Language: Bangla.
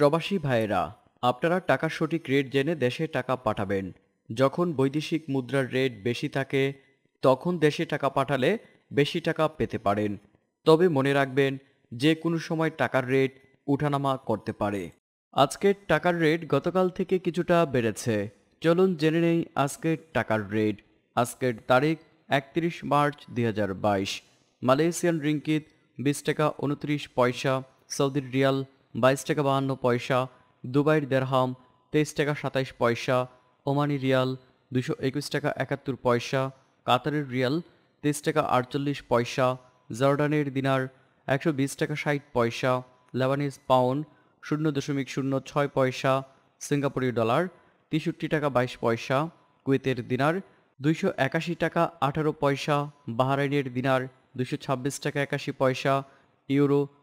প্রবাসী ভাইয়েরা আপনারা টাকার সঠিক রেট জেনে দেশে টাকা পাঠাবেন যখন বৈদেশিক মুদ্রার রেট বেশি থাকে তখন দেশে টাকা পাঠালে বেশি টাকা পেতে পারেন তবে মনে রাখবেন যে কোনো সময় টাকার রেট উঠানামা করতে পারে আজকের টাকার রেট গতকাল থেকে কিছুটা বেড়েছে চলুন জেনে নেই আজকের টাকার রেট আজকের তারিখ একত্রিশ মার্চ দুই মালয়েশিয়ান রিঙ্কিত বিশ টাকা উনত্রিশ পয়সা সৌদির রিয়াল বাইশ টাকা বাহান্ন পয়সা দুবাইয়ের দেড়হাম তেইশ টাকা সাতাইশ পয়সা ওমানি রিয়াল দুশো একুশ টাকা একাত্তর পয়সা কাতারের রিয়াল তেইশ টাকা আটচল্লিশ পয়সা জর্ডানের দিনার একশো বিশ টাকা ষাট পয়সা লেবানিজ পাউন্ড শূন্য দশমিক শূন্য ছয় পয়সা সিঙ্গাপুরি ডলার তেষট্টি টাকা বাইশ পয়সা কুয়েতের দিনার দুইশো একাশি টাকা আঠারো পয়সা বাহারাইনের দিনার দুশো ছাব্বিশ টাকা একাশি পয়সা ইউরো